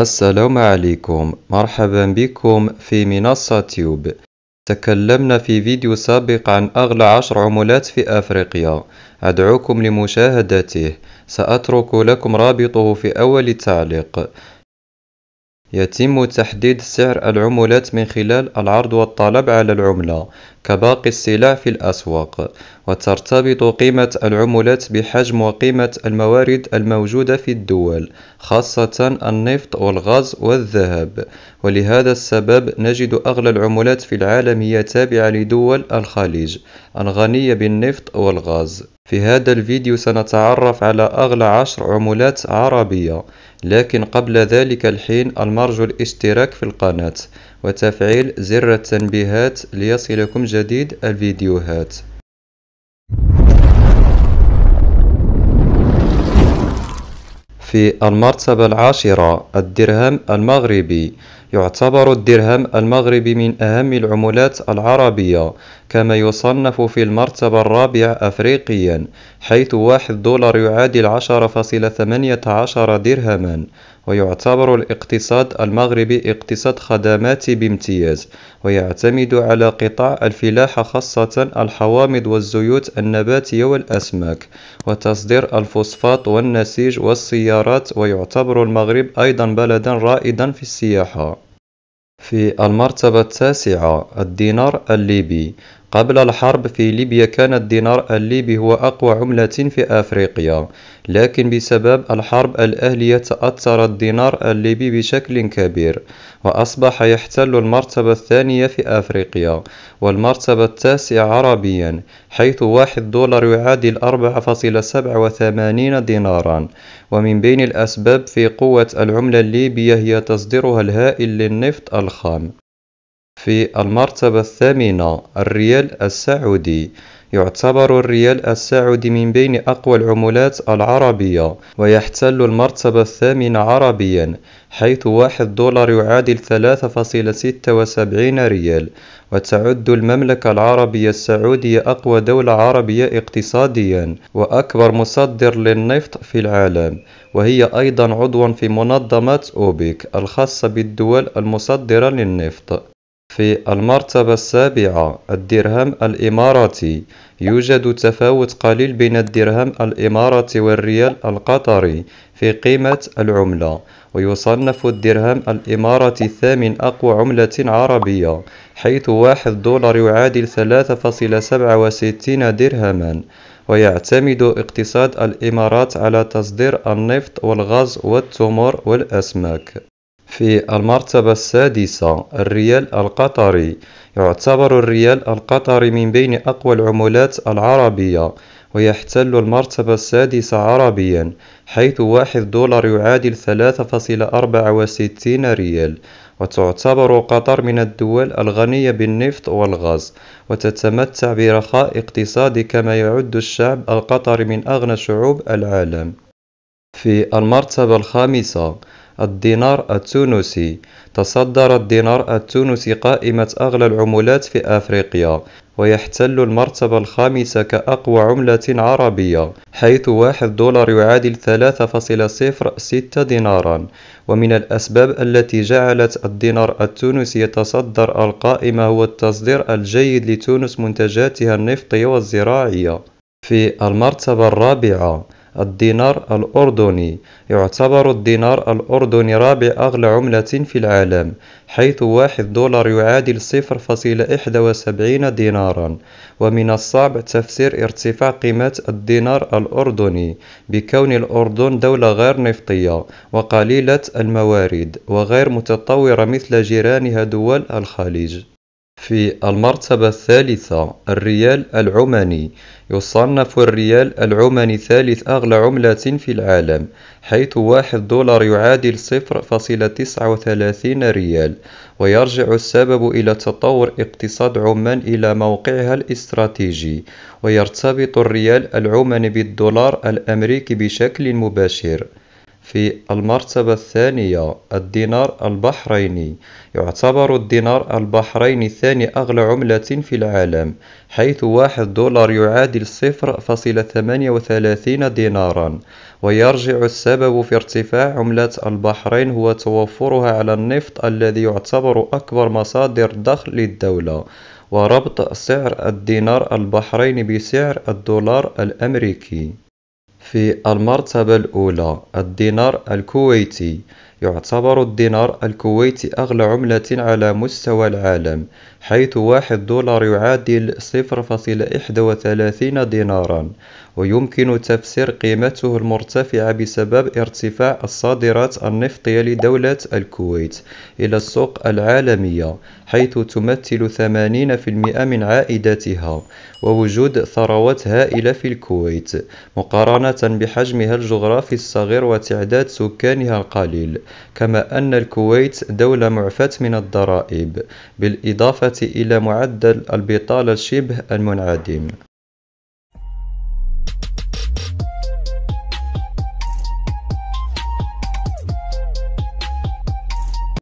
السلام عليكم مرحبا بكم في منصة تيوب تكلمنا في فيديو سابق عن أغلى عشر عملات في أفريقيا أدعوكم لمشاهدته سأترك لكم رابطه في أول تعليق يتم تحديد سعر العملات من خلال العرض والطلب على العملة كباقي السلع في الأسواق وترتبط قيمة العملات بحجم وقيمة الموارد الموجودة في الدول خاصة النفط والغاز والذهب ولهذا السبب نجد أغلى العملات في العالم هي تابعة لدول الخليج الغنية بالنفط والغاز في هذا الفيديو سنتعرف على أغلى عشر عملات عربية لكن قبل ذلك الحين المرجو الاشتراك في القناة وتفعيل زر التنبيهات ليصلكم جديد الفيديوهات في المرتبة العاشرة الدرهم المغربي يعتبر الدرهم المغربي من أهم العملات العربية كما يصنف في المرتبة الرابعة أفريقيا حيث واحد دولار يعادل 10.18 درهما ويعتبر الاقتصاد المغربي اقتصاد خدماتي بامتياز ويعتمد على قطاع الفلاحة خاصة الحوامض والزيوت النباتية والأسماك وتصدير الفوسفات والنسيج والسيارات ويعتبر المغرب أيضا بلدا رائدا في السياحة في المرتبة التاسعة الدينار الليبي قبل الحرب في ليبيا كان الدينار الليبي هو أقوى عملة في أفريقيا لكن بسبب الحرب الأهلية تأثر الدينار الليبي بشكل كبير وأصبح يحتل المرتبة الثانية في أفريقيا والمرتبة التاسعة عربيا حيث واحد دولار يعادل 4.87 دينارا ومن بين الأسباب في قوة العملة الليبية هي تصديرها الهائل للنفط الخام في المرتبة الثامنة الريال السعودي يعتبر الريال السعودي من بين أقوى العملات العربية ويحتل المرتبة الثامنة عربيا حيث واحد دولار يعادل 3.76 ريال وتعد المملكة العربية السعودية أقوى دولة عربية اقتصاديا وأكبر مصدر للنفط في العالم وهي أيضا عضوا في منظمة أوبك الخاصة بالدول المصدرة للنفط في المرتبة السابعة الدرهم الإماراتي يوجد تفاوت قليل بين الدرهم الإماراتي والريال القطري في قيمة العملة ويصنف الدرهم الإماراتي ثامن أقوى عملة عربية حيث واحد دولار يعادل 3.67 درهما ويعتمد اقتصاد الإمارات على تصدير النفط والغاز والتمر والأسماك في المرتبة السادسة الريال القطري يعتبر الريال القطري من بين أقوى العملات العربية ويحتل المرتبة السادسة عربيا حيث واحد دولار يعادل ثلاثة فاصلة أربعة وستين ريال وتعتبر قطر من الدول الغنية بالنفط والغاز وتتمتع برخاء اقتصادي كما يعد الشعب القطري من أغنى شعوب العالم في المرتبة الخامسة الدينار التونسي تصدر الدينار التونسي قائمة أغلى العملات في أفريقيا ويحتل المرتبة الخامسة كأقوى عملة عربية حيث واحد دولار يعادل 3.06 دينارا ومن الأسباب التي جعلت الدينار التونسي يتصدر القائمة هو التصدير الجيد لتونس منتجاتها النفطية والزراعية في المرتبة الرابعة الدينار الأردني يعتبر الدينار الأردني رابع أغلى عملة في العالم حيث واحد دولار يعادل 0.71 دينارا ومن الصعب تفسير ارتفاع قيمة الدينار الأردني بكون الأردن دولة غير نفطية وقليلة الموارد وغير متطورة مثل جيرانها دول الخليج في المرتبة الثالثة الريال العماني يصنف الريال العماني ثالث أغلى عملة في العالم حيث واحد دولار يعادل صفر فاصلة تسعة وثلاثين ريال ويرجع السبب إلى تطور اقتصاد عمان إلى موقعها الاستراتيجي ويرتبط الريال العماني بالدولار الأمريكي بشكل مباشر في المرتبة الثانية الدينار البحريني يعتبر الدينار البحريني ثاني أغلى عملة في العالم حيث واحد دولار يعادل صفر فاصلة ثمانية وثلاثين دينارا ويرجع السبب في ارتفاع عملة البحرين هو توفرها على النفط الذي يعتبر أكبر مصادر دخل للدولة وربط سعر الدينار البحريني بسعر الدولار الأمريكي في المرتبة الأولى الدينار الكويتي يعتبر الدينار الكويتي أغلى عملة على مستوى العالم حيث واحد دولار يعادل 0.31 دينارا ويمكن تفسير قيمته المرتفعة بسبب ارتفاع الصادرات النفطية لدولة الكويت إلى السوق العالمية حيث تمثل 80% من عائداتها ووجود ثروات هائلة في الكويت مقارنة بحجمها الجغرافي الصغير وتعداد سكانها القليل كما أن الكويت دولة معفاة من الضرائب بالإضافة إلى معدل البطالة شبه المنعدم